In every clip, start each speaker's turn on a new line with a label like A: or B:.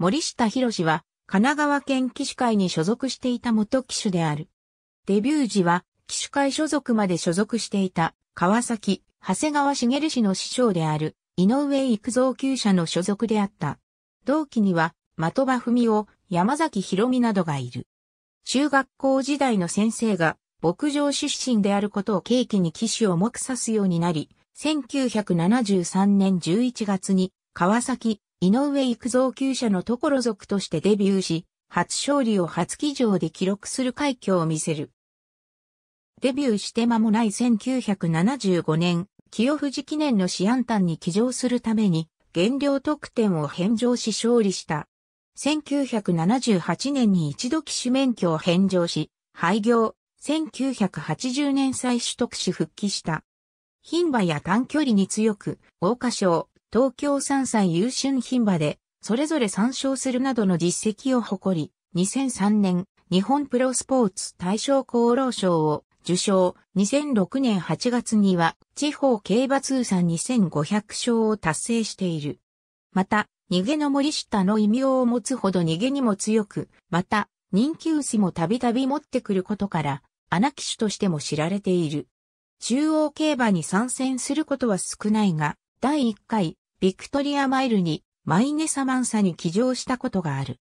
A: 森下博は、神奈川県騎手会に所属していた元騎手である。デビュー時は、騎手会所属まで所属していた、川崎、長谷川茂氏の師匠である、井上育造級者の所属であった。同期には、的場文夫、山崎博美などがいる。中学校時代の先生が、牧場出身であることを契機に騎手を目指すようになり、1973年11月に、川崎、井上育造級者のところ族としてデビューし、初勝利を初騎乗で記録する快挙を見せる。デビューして間もない1975年、清藤記念のシアンタンに騎乗するために、減量特典を返上し勝利した。1978年に一度騎手免許を返上し、廃業、1980年再取得し復帰した。牝馬や短距離に強く、桜花賞、東京三歳優春品馬で、それぞれ参照するなどの実績を誇り、2003年、日本プロスポーツ大賞厚労賞を受賞、2006年8月には、地方競馬通算2500勝を達成している。また、逃げの森下の異名を持つほど逃げにも強く、また、人気牛もたびたび持ってくることから、穴騎手としても知られている。中央競馬に参戦することは少ないが、第1回、ビクトリアマイルに、マイネサマンサに騎乗したことがある。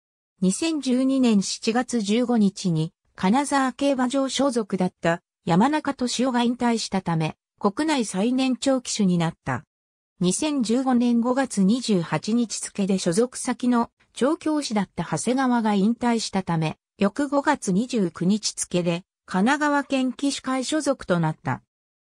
A: 2012年7月15日に、金沢競馬場所属だった山中敏夫が引退したため、国内最年長騎手になった。2015年5月28日付で所属先の調教師だった長谷川が引退したため、翌5月29日付で神奈川県騎手会所属となった。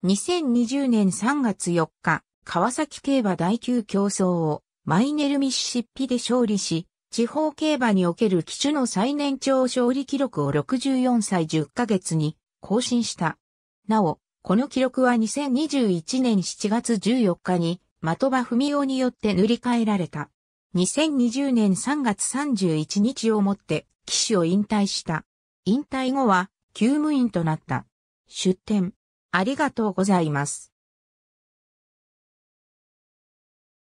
A: 2020年3月4日、川崎競馬第9競争をマイネルミシシッピで勝利し、地方競馬における機種の最年長勝利記録を64歳10ヶ月に更新した。なお、この記録は2021年7月14日に的場文雄によって塗り替えられた。2020年3月31日をもって騎手を引退した。引退後は、休務員となった。出展。ありがとうございます。